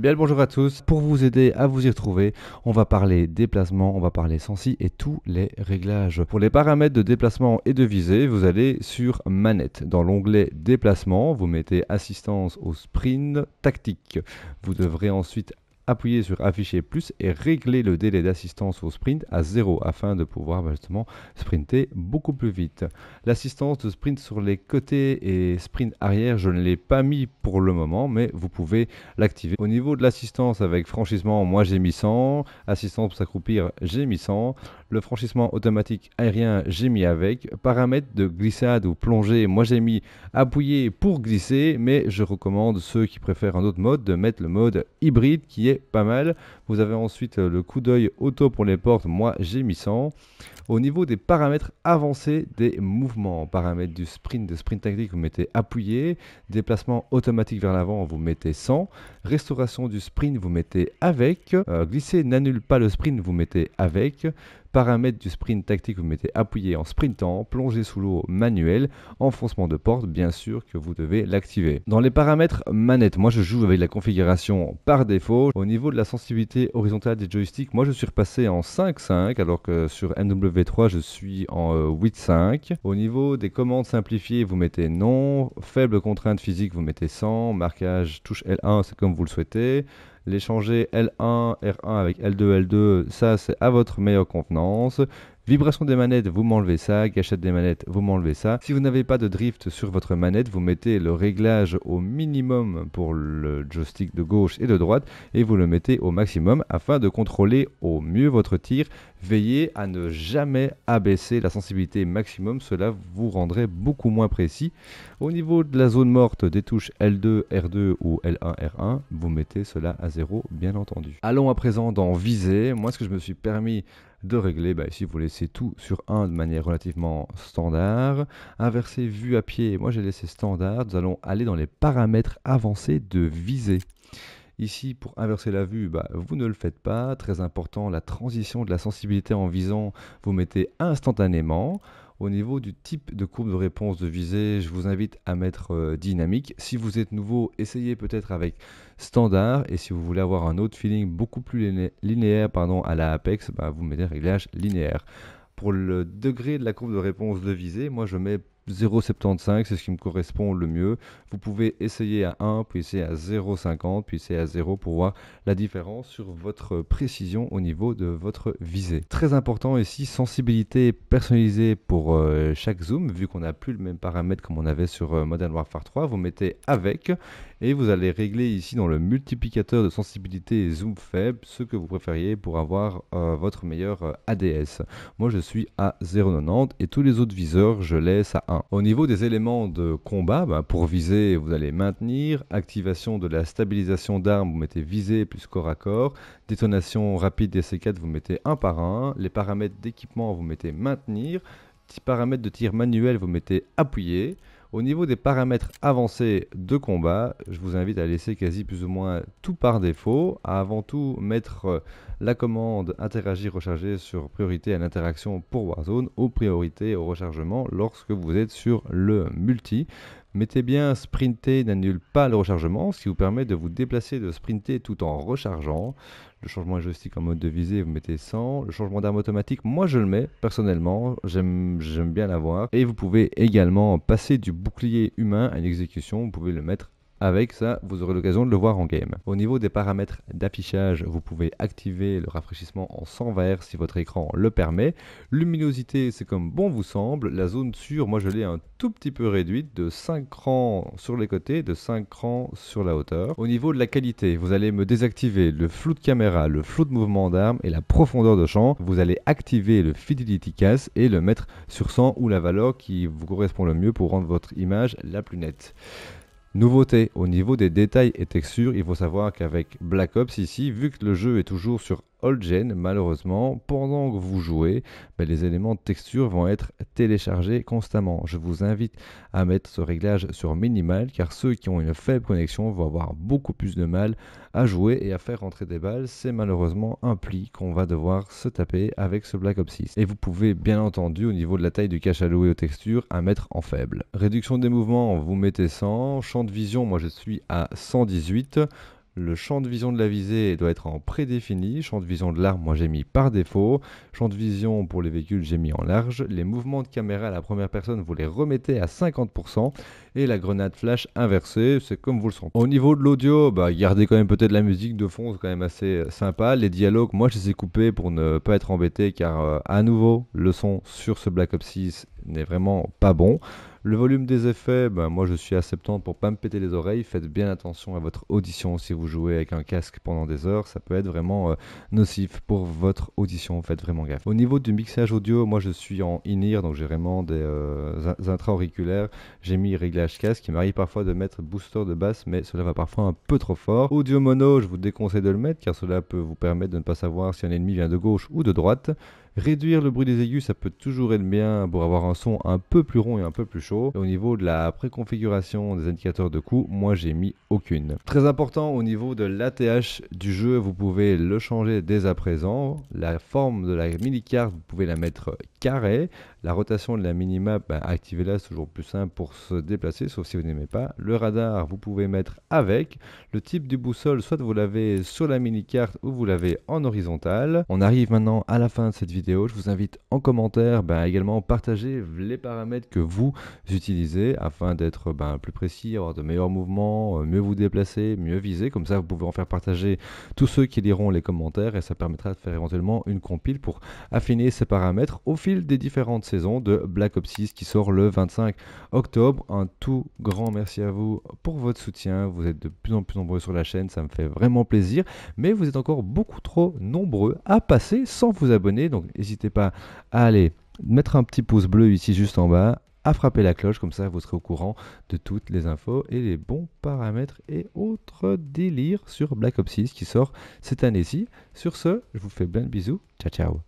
Bien bonjour à tous. Pour vous aider à vous y retrouver, on va parler déplacement, on va parler sensi et tous les réglages. Pour les paramètres de déplacement et de visée, vous allez sur manette. Dans l'onglet déplacement, vous mettez assistance au sprint tactique. Vous devrez ensuite appuyer sur afficher plus et régler le délai d'assistance au sprint à 0 afin de pouvoir bah, justement sprinter beaucoup plus vite. L'assistance de sprint sur les côtés et sprint arrière, je ne l'ai pas mis pour le moment, mais vous pouvez l'activer. Au niveau de l'assistance avec franchissement, moi j'ai mis 100, assistance pour s'accroupir, j'ai mis 100, le franchissement automatique aérien, j'ai mis avec, paramètres de glissade ou plongée, moi j'ai mis appuyer pour glisser, mais je recommande ceux qui préfèrent un autre mode de mettre le mode hybride qui est pas mal. Vous avez ensuite euh, le coup d'œil auto pour les portes, moi j'ai mis 100. Au niveau des paramètres avancés des mouvements, paramètres du sprint, de sprint tactique, vous mettez appuyé, déplacement automatique vers l'avant, vous mettez 100, restauration du sprint, vous mettez avec, euh, glisser n'annule pas le sprint, vous mettez avec, Paramètres du sprint tactique, vous mettez appuyé en sprintant, plonger sous l'eau manuel, enfoncement de porte, bien sûr que vous devez l'activer. Dans les paramètres manette, moi je joue avec la configuration par défaut. Au niveau de la sensibilité horizontale des joysticks, moi je suis repassé en 5 alors que sur mw 3 je suis en 5 euh, Au niveau des commandes simplifiées, vous mettez non, faible contrainte physique, vous mettez 100, marquage touche L1, c'est comme vous le souhaitez. L'échanger L1, R1 avec L2, L2, ça c'est à votre meilleure convenance. Vibration des manettes, vous m'enlevez ça. Gâchette des manettes, vous m'enlevez ça. Si vous n'avez pas de drift sur votre manette, vous mettez le réglage au minimum pour le joystick de gauche et de droite et vous le mettez au maximum afin de contrôler au mieux votre tir. Veillez à ne jamais abaisser la sensibilité maximum, cela vous rendrait beaucoup moins précis. Au niveau de la zone morte des touches L2, R2 ou L1, R1, vous mettez cela à zéro, bien entendu. Allons à présent dans viser. Moi, ce que je me suis permis de régler, ici bah, vous laissez tout sur 1 de manière relativement standard. Inverser vue à pied, moi j'ai laissé standard. Nous allons aller dans les paramètres avancés de visée. Ici, pour inverser la vue, bah, vous ne le faites pas. Très important, la transition de la sensibilité en visant, vous mettez instantanément. Au niveau du type de courbe de réponse de visée, je vous invite à mettre euh, dynamique. Si vous êtes nouveau, essayez peut-être avec standard. Et si vous voulez avoir un autre feeling beaucoup plus linéaire pardon, à la Apex, bah, vous mettez réglage linéaire. Pour le degré de la courbe de réponse de visée, moi je mets 0,75, c'est ce qui me correspond le mieux. Vous pouvez essayer à 1, puis essayer à 0,50, puis essayer à 0 pour voir la différence sur votre précision au niveau de votre visée. Très important ici, sensibilité personnalisée pour euh, chaque zoom, vu qu'on n'a plus le même paramètre comme on avait sur euh, Modern Warfare 3. Vous mettez avec et vous allez régler ici dans le multiplicateur de sensibilité et zoom faible ce que vous préfériez pour avoir euh, votre meilleur euh, ADS. Moi je suis à 0,90 et tous les autres viseurs je laisse à 1. Au niveau des éléments de combat, bah, pour viser vous allez maintenir, activation de la stabilisation d'armes vous mettez viser plus corps à corps, détonation rapide des C4 vous mettez un par un, les paramètres d'équipement vous mettez maintenir, paramètres de tir manuel vous mettez appuyer, au niveau des paramètres avancés de combat, je vous invite à laisser quasi plus ou moins tout par défaut, à avant tout mettre euh, la commande interagir recharger sur priorité à l'interaction pour Warzone aux priorité au rechargement lorsque vous êtes sur le multi. Mettez bien sprinter n'annule pas le rechargement, ce qui vous permet de vous déplacer, de sprinter tout en rechargeant. Le changement joystick en mode de visée, vous mettez 100. Le changement d'arme automatique, moi je le mets personnellement, j'aime bien l'avoir. Et vous pouvez également passer du bouclier humain à une exécution, vous pouvez le mettre avec ça, vous aurez l'occasion de le voir en game. Au niveau des paramètres d'affichage, vous pouvez activer le rafraîchissement en 100 verts si votre écran le permet. Luminosité, c'est comme bon vous semble. La zone sûre, moi je l'ai un tout petit peu réduite de 5 crans sur les côtés, de 5 crans sur la hauteur. Au niveau de la qualité, vous allez me désactiver le flou de caméra, le flou de mouvement d'arme et la profondeur de champ. Vous allez activer le fidelity cast et le mettre sur 100 ou la valeur qui vous correspond le mieux pour rendre votre image la plus nette. Nouveauté, au niveau des détails et textures, il faut savoir qu'avec Black Ops ici, vu que le jeu est toujours sur malheureusement, pendant que vous jouez, ben, les éléments de texture vont être téléchargés constamment. Je vous invite à mettre ce réglage sur minimal car ceux qui ont une faible connexion vont avoir beaucoup plus de mal à jouer et à faire rentrer des balles. C'est malheureusement un pli qu'on va devoir se taper avec ce Black Ops 6. Et vous pouvez bien entendu au niveau de la taille du cache alloué aux textures à mettre en faible. Réduction des mouvements, vous mettez 100. Champ de vision, moi je suis à 118. Le champ de vision de la visée doit être en prédéfini. Champ de vision de l'arme, moi j'ai mis par défaut. Champ de vision pour les véhicules, j'ai mis en large. Les mouvements de caméra à la première personne, vous les remettez à 50%. Et la grenade flash inversée, c'est comme vous le sentez. Au niveau de l'audio, bah, gardez quand même peut-être la musique de fond, c'est quand même assez euh, sympa. Les dialogues, moi je les ai coupés pour ne pas être embêté car euh, à nouveau, le son sur ce Black Ops 6 n'est vraiment pas bon. Le volume des effets, ben, moi je suis à 70 pour pas me péter les oreilles. Faites bien attention à votre audition si vous jouez avec un casque pendant des heures, ça peut être vraiment euh, nocif pour votre audition. Faites vraiment gaffe. Au niveau du mixage audio, moi je suis en in-ear, donc j'ai vraiment des euh, intra-auriculaires. J'ai mis réglage casque. Il m'arrive parfois de mettre booster de basse, mais cela va parfois un peu trop fort. Audio mono, je vous déconseille de le mettre car cela peut vous permettre de ne pas savoir si un ennemi vient de gauche ou de droite. Réduire le bruit des aigus, ça peut toujours être bien pour avoir un son un peu plus rond et un peu plus chaud au niveau de la préconfiguration des indicateurs de coût, moi j'ai mis aucune. Très important au niveau de l'ATH du jeu, vous pouvez le changer dès à présent. La forme de la mini carte, vous pouvez la mettre carrée. La rotation de la mini-map, bah, activez-la, c'est toujours plus simple pour se déplacer, sauf si vous n'aimez pas. Le radar, vous pouvez mettre avec. Le type du boussole, soit vous l'avez sur la mini-carte ou vous l'avez en horizontal. On arrive maintenant à la fin de cette vidéo. Je vous invite en commentaire bah, également partager les paramètres que vous utilisez afin d'être bah, plus précis, avoir de meilleurs mouvements, euh, mieux vous déplacer, mieux viser. Comme ça, vous pouvez en faire partager tous ceux qui liront les commentaires et ça permettra de faire éventuellement une compile pour affiner ces paramètres au fil des différentes saison de Black Ops 6 qui sort le 25 octobre. Un tout grand merci à vous pour votre soutien. Vous êtes de plus en plus nombreux sur la chaîne, ça me fait vraiment plaisir. Mais vous êtes encore beaucoup trop nombreux à passer sans vous abonner. Donc n'hésitez pas à aller mettre un petit pouce bleu ici juste en bas, à frapper la cloche, comme ça vous serez au courant de toutes les infos et les bons paramètres et autres délires sur Black Ops 6 qui sort cette année-ci. Sur ce, je vous fais plein de bisous. Ciao ciao